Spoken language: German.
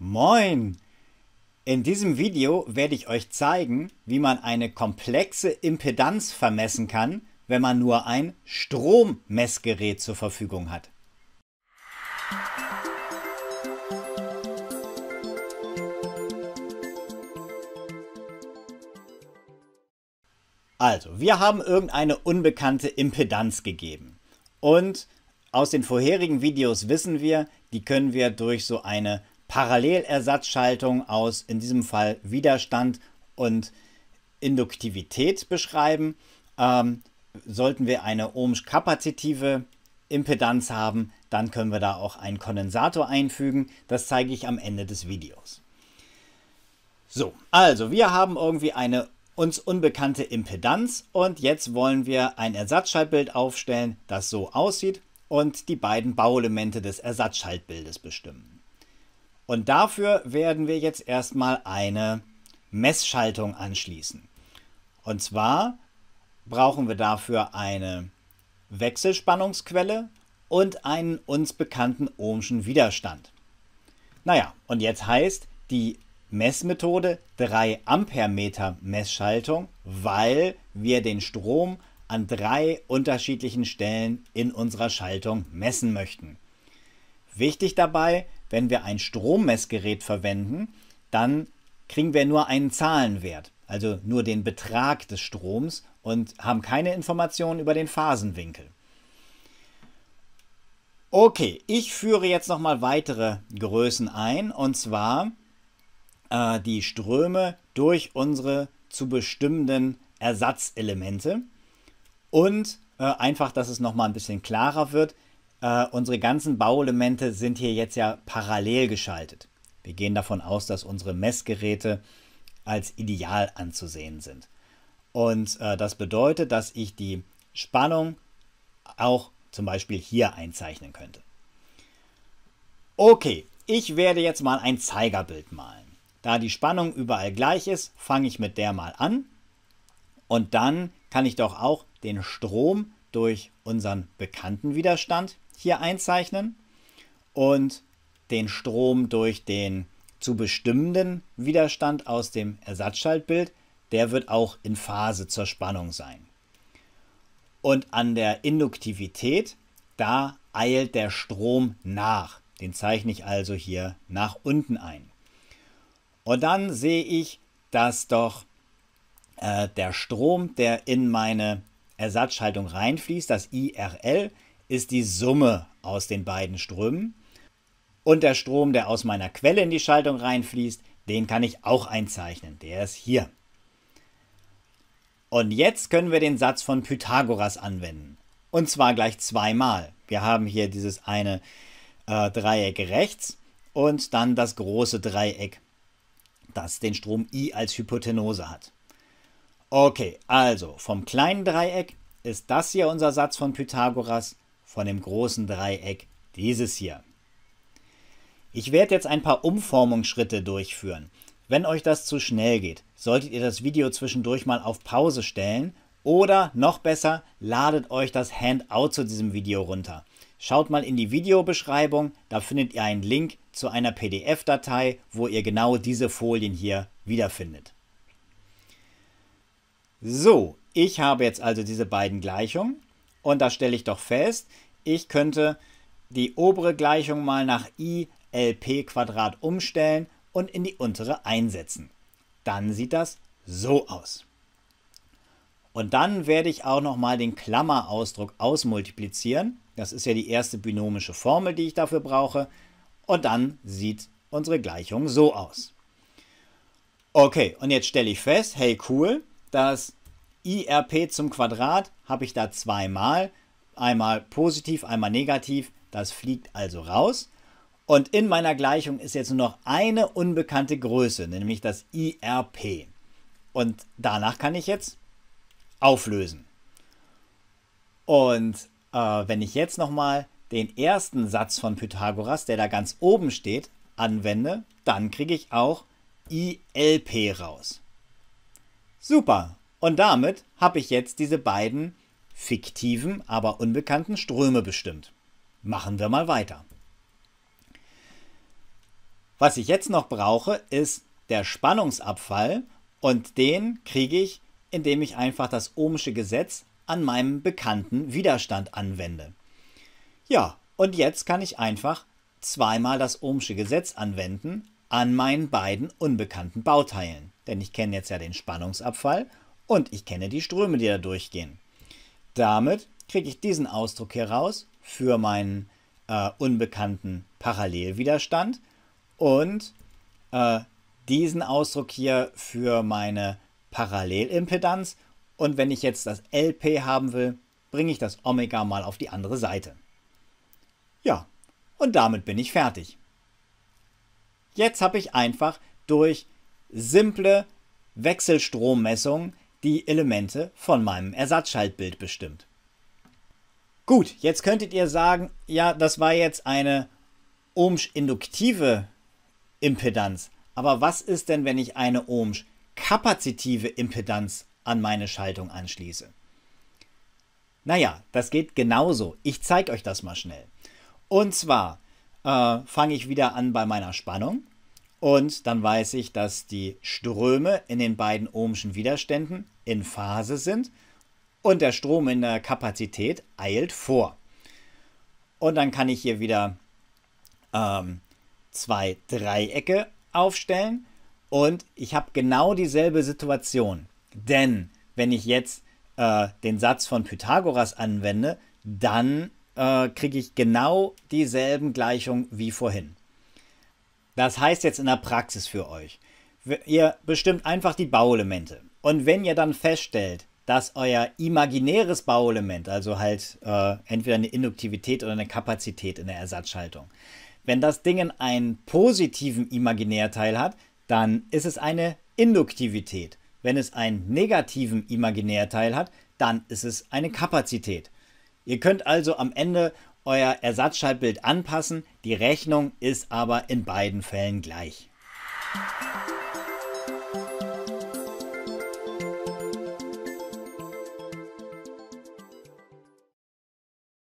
Moin! In diesem Video werde ich euch zeigen, wie man eine komplexe Impedanz vermessen kann, wenn man nur ein Strommessgerät zur Verfügung hat. Also, wir haben irgendeine unbekannte Impedanz gegeben. Und aus den vorherigen Videos wissen wir, die können wir durch so eine Parallelersatzschaltung aus in diesem Fall Widerstand und Induktivität beschreiben. Ähm, sollten wir eine ohmsch-kapazitive Impedanz haben, dann können wir da auch einen Kondensator einfügen. Das zeige ich am Ende des Videos. So, also wir haben irgendwie eine uns unbekannte Impedanz und jetzt wollen wir ein Ersatzschaltbild aufstellen, das so aussieht und die beiden Bauelemente des Ersatzschaltbildes bestimmen. Und dafür werden wir jetzt erstmal eine Messschaltung anschließen. Und zwar brauchen wir dafür eine Wechselspannungsquelle und einen uns bekannten ohmschen Widerstand. Naja, und jetzt heißt die Messmethode 3 Ampermeter Messschaltung, weil wir den Strom an drei unterschiedlichen Stellen in unserer Schaltung messen möchten. Wichtig dabei, wenn wir ein Strommessgerät verwenden, dann kriegen wir nur einen Zahlenwert, also nur den Betrag des Stroms und haben keine Informationen über den Phasenwinkel. Okay, ich führe jetzt nochmal weitere Größen ein, und zwar äh, die Ströme durch unsere zu bestimmenden Ersatzelemente. Und äh, einfach, dass es nochmal ein bisschen klarer wird, äh, unsere ganzen Bauelemente sind hier jetzt ja parallel geschaltet. Wir gehen davon aus, dass unsere Messgeräte als ideal anzusehen sind. Und äh, das bedeutet, dass ich die Spannung auch zum Beispiel hier einzeichnen könnte. Okay, ich werde jetzt mal ein Zeigerbild malen. Da die Spannung überall gleich ist, fange ich mit der mal an. Und dann kann ich doch auch den Strom durch unseren bekannten Widerstand hier einzeichnen und den Strom durch den zu bestimmenden Widerstand aus dem Ersatzschaltbild, der wird auch in Phase zur Spannung sein. Und an der Induktivität, da eilt der Strom nach. Den zeichne ich also hier nach unten ein. Und dann sehe ich, dass doch äh, der Strom, der in meine Ersatzschaltung reinfließt, das IRL, ist die Summe aus den beiden Strömen. Und der Strom, der aus meiner Quelle in die Schaltung reinfließt, den kann ich auch einzeichnen. Der ist hier. Und jetzt können wir den Satz von Pythagoras anwenden. Und zwar gleich zweimal. Wir haben hier dieses eine äh, Dreieck rechts und dann das große Dreieck, das den Strom I als Hypotenose hat. Okay, also vom kleinen Dreieck ist das hier unser Satz von Pythagoras von dem großen Dreieck dieses hier. Ich werde jetzt ein paar Umformungsschritte durchführen. Wenn euch das zu schnell geht, solltet ihr das Video zwischendurch mal auf Pause stellen oder noch besser, ladet euch das Handout zu diesem Video runter. Schaut mal in die Videobeschreibung, da findet ihr einen Link zu einer PDF-Datei, wo ihr genau diese Folien hier wiederfindet. So, ich habe jetzt also diese beiden Gleichungen und da stelle ich doch fest, ich könnte die obere Gleichung mal nach ILP Quadrat umstellen und in die untere einsetzen. Dann sieht das so aus. Und dann werde ich auch nochmal den Klammerausdruck ausmultiplizieren. Das ist ja die erste binomische Formel, die ich dafür brauche. Und dann sieht unsere Gleichung so aus. Okay, und jetzt stelle ich fest, hey cool, dass IRP zum Quadrat habe ich da zweimal. Einmal positiv, einmal negativ. Das fliegt also raus. Und in meiner Gleichung ist jetzt nur noch eine unbekannte Größe, nämlich das IRP. Und danach kann ich jetzt auflösen. Und äh, wenn ich jetzt nochmal den ersten Satz von Pythagoras, der da ganz oben steht, anwende, dann kriege ich auch ILP raus. Super, und damit habe ich jetzt diese beiden fiktiven, aber unbekannten Ströme bestimmt. Machen wir mal weiter. Was ich jetzt noch brauche, ist der Spannungsabfall und den kriege ich, indem ich einfach das ohmsche Gesetz an meinem bekannten Widerstand anwende. Ja, und jetzt kann ich einfach zweimal das ohmsche Gesetz anwenden an meinen beiden unbekannten Bauteilen, denn ich kenne jetzt ja den Spannungsabfall und ich kenne die Ströme, die da durchgehen. Damit kriege ich diesen Ausdruck hier raus für meinen äh, unbekannten Parallelwiderstand und äh, diesen Ausdruck hier für meine Parallelimpedanz. Und wenn ich jetzt das LP haben will, bringe ich das Omega mal auf die andere Seite. Ja, und damit bin ich fertig. Jetzt habe ich einfach durch simple Wechselstrommessungen die Elemente von meinem Ersatzschaltbild bestimmt. Gut, jetzt könntet ihr sagen, ja, das war jetzt eine Ohmsch-induktive Impedanz. Aber was ist denn, wenn ich eine Ohmsch-kapazitive Impedanz an meine Schaltung anschließe? Naja, das geht genauso. Ich zeige euch das mal schnell. Und zwar äh, fange ich wieder an bei meiner Spannung. Und dann weiß ich, dass die Ströme in den beiden ohmschen Widerständen in Phase sind und der Strom in der Kapazität eilt vor. Und dann kann ich hier wieder ähm, zwei Dreiecke aufstellen und ich habe genau dieselbe Situation. Denn wenn ich jetzt äh, den Satz von Pythagoras anwende, dann äh, kriege ich genau dieselben Gleichungen wie vorhin. Das heißt jetzt in der Praxis für euch, ihr bestimmt einfach die Bauelemente. Und wenn ihr dann feststellt, dass euer imaginäres Bauelement, also halt äh, entweder eine Induktivität oder eine Kapazität in der Ersatzschaltung, wenn das Ding einen positiven Imaginärteil hat, dann ist es eine Induktivität. Wenn es einen negativen Imaginärteil hat, dann ist es eine Kapazität. Ihr könnt also am Ende euer Ersatzschaltbild anpassen. Die Rechnung ist aber in beiden Fällen gleich.